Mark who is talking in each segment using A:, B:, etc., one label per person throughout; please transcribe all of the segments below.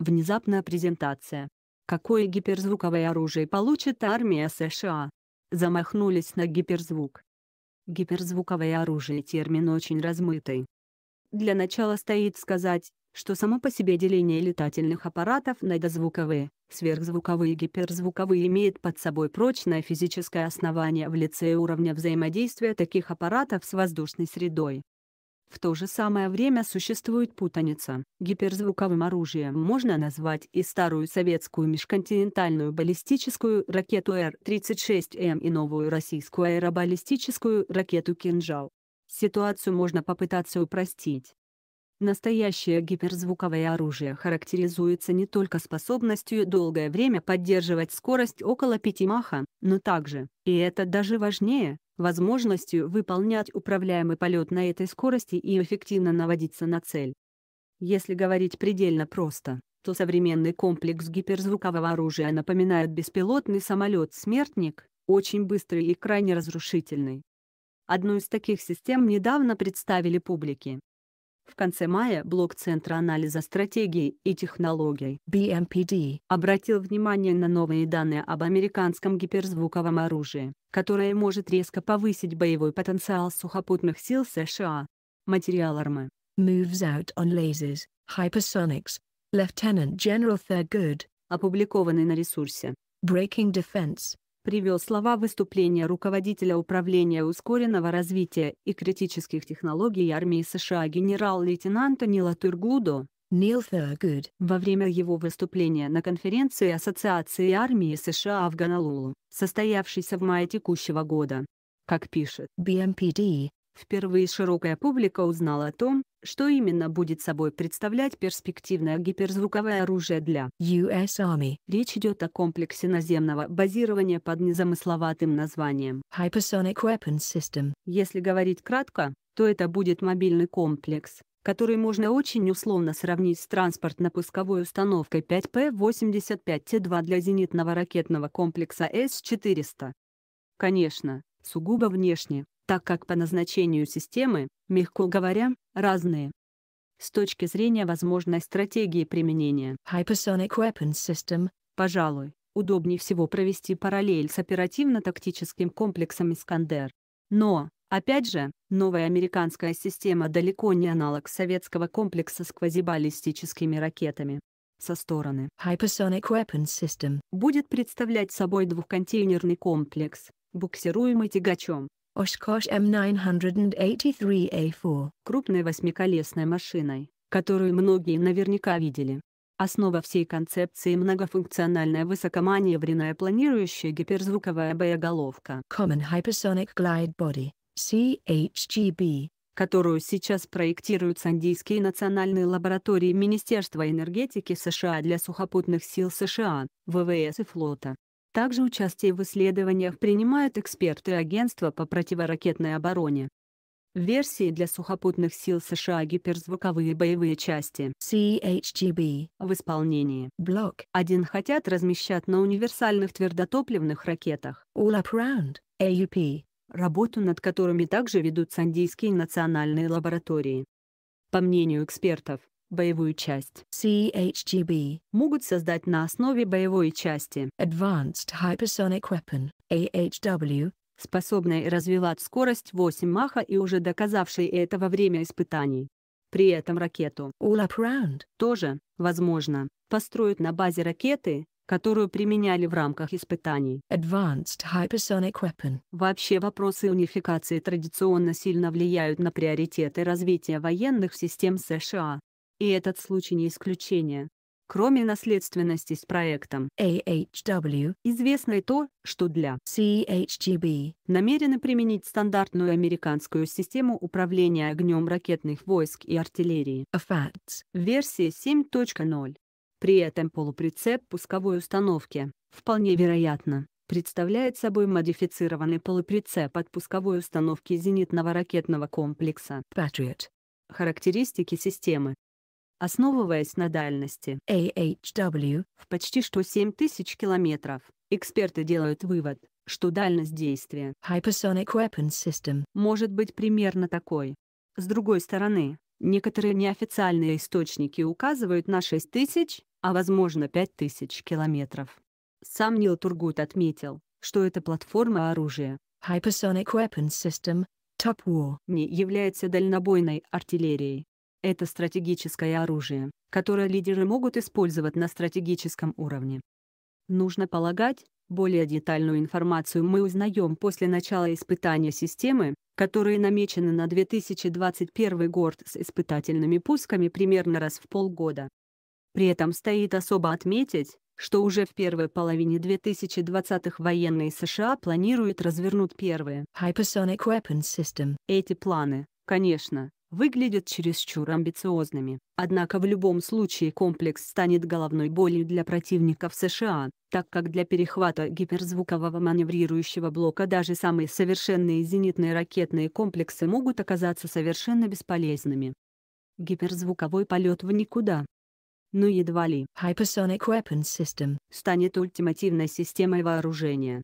A: Внезапная презентация. Какое гиперзвуковое оружие получит армия США? Замахнулись на гиперзвук. Гиперзвуковое оружие термин очень размытый. Для начала стоит сказать, что само по себе деление летательных аппаратов на дозвуковые, сверхзвуковые и гиперзвуковые имеет под собой прочное физическое основание в лице уровня взаимодействия таких аппаратов с воздушной средой. В то же самое время существует путаница. Гиперзвуковым оружием можно назвать и старую советскую межконтинентальную баллистическую ракету Р-36М и новую российскую аэробаллистическую ракету «Кинжал». Ситуацию можно попытаться упростить. Настоящее гиперзвуковое оружие характеризуется не только способностью долгое время поддерживать скорость около 5 маха, но также, и это даже важнее, возможностью выполнять управляемый полет на этой скорости и эффективно наводиться на цель. Если говорить предельно просто, то современный комплекс гиперзвукового оружия напоминает беспилотный самолет-смертник, очень быстрый и крайне разрушительный. Одну из таких систем недавно представили публике. В конце мая блок Центра анализа стратегий и технологий BMPD обратил внимание на новые данные об американском гиперзвуковом оружии, которое может резко повысить боевой потенциал сухопутных сил США. Материал АРМы. Moves out on lasers, hypersonics, Lieutenant General Thurgood, опубликованный на ресурсе Breaking Defense привел слова выступления руководителя Управления ускоренного развития и критических технологий армии США генерал-лейтенанта Нила Тургудо. Нил Thurgood во время его выступления на конференции Ассоциации армии США в Гонолулу, состоявшейся в мае текущего года. Как пишет BMPD, Впервые широкая публика узнала о том, что именно будет собой представлять перспективное гиперзвуковое оружие для US Army. Речь идет о комплексе наземного базирования под незамысловатым названием Hypersonic Weapon System. Если говорить кратко, то это будет мобильный комплекс, который можно очень условно сравнить с транспортно-пусковой установкой 5 p 85 т 2 для зенитного ракетного комплекса С-400. Конечно, сугубо внешне, так как по назначению системы, мягко говоря, разные. С точки зрения возможной стратегии применения Hypersonic Weapons System, пожалуй, удобнее всего провести параллель с оперативно-тактическим комплексом «Искандер». Но, опять же, новая американская система далеко не аналог советского комплекса с квазибаллистическими ракетами. Со стороны Hypersonic Weapons System будет представлять собой двухконтейнерный комплекс, буксируемый тягачом, Oshkosh M983A4. Крупной восьмиколесной машиной, которую многие наверняка видели. Основа всей концепции – многофункциональная высокоманевренная планирующая гиперзвуковая боеголовка Common Hypersonic Glide Body, CHGB, которую сейчас проектируют Сандийские национальные лаборатории Министерства энергетики США для сухопутных сил США, ВВС и флота. Также участие в исследованиях принимают эксперты Агентства по противоракетной обороне. Версии для сухопутных сил США гиперзвуковые боевые части CHGB в исполнении Block 1 хотят размещать на универсальных твердотопливных ракетах All Up Round, AUP, работу над которыми также ведут сандийские национальные лаборатории. По мнению экспертов, боевую часть CHGB, могут создать на основе боевой части Advanced Hypersonic Weapon AHW, способной развивать скорость 8 маха и уже доказавшей это во время испытаний. При этом ракету All Up Round тоже, возможно, построят на базе ракеты, которую применяли в рамках испытаний. Advanced Hypersonic Weapon. Вообще вопросы унификации традиционно сильно влияют на приоритеты развития военных систем США. И этот случай не исключение. Кроме наследственности с проектом AHW, известно и то, что для CHGB намерены применить стандартную американскую систему управления огнем ракетных войск и артиллерии AFATS версии 7.0. При этом полуприцеп пусковой установки, вполне вероятно, представляет собой модифицированный полуприцеп от пусковой установки зенитного ракетного комплекса Patriot. Характеристики системы Основываясь на дальности AHW в почти что 7000 километров, эксперты делают вывод, что дальность действия Hypersonic Weapon System может быть примерно такой. С другой стороны, некоторые неофициальные источники указывают на 6000, а возможно 5000 километров. Сам Нил Тургут отметил, что эта платформа оружия Hypersonic Weapon System Top War не является дальнобойной артиллерией, это стратегическое оружие, которое лидеры могут использовать на стратегическом уровне. Нужно полагать, более детальную информацию мы узнаем после начала испытания системы, которые намечены на 2021 год с испытательными пусками примерно раз в полгода. При этом стоит особо отметить, что уже в первой половине 2020-х военные США планируют развернуть первые Hypersonic Weapons System. Эти планы, конечно, выглядят чересчур амбициозными. Однако в любом случае комплекс станет головной болью для противников США, так как для перехвата гиперзвукового маневрирующего блока даже самые совершенные зенитные ракетные комплексы могут оказаться совершенно бесполезными. Гиперзвуковой полет в никуда но едва ли Hypersonic Weapon System станет ультимативной системой вооружения,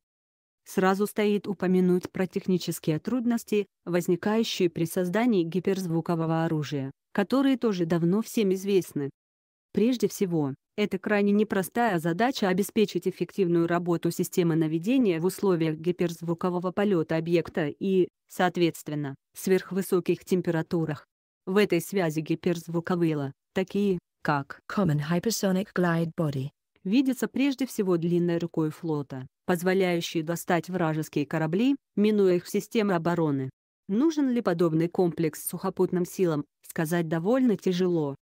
A: Сразу стоит упомянуть про технические трудности, возникающие при создании гиперзвукового оружия, которые тоже давно всем известны. Прежде всего, это крайне непростая задача обеспечить эффективную работу системы наведения в условиях гиперзвукового полета объекта и, соответственно, сверхвысоких температурах. В этой связи гиперзвуковые, ла такие как Common Hypersonic Glide Body, видится прежде всего длинной рукой флота, позволяющей достать вражеские корабли, минуя их в системы обороны. Нужен ли подобный комплекс сухопутным силам, сказать довольно тяжело.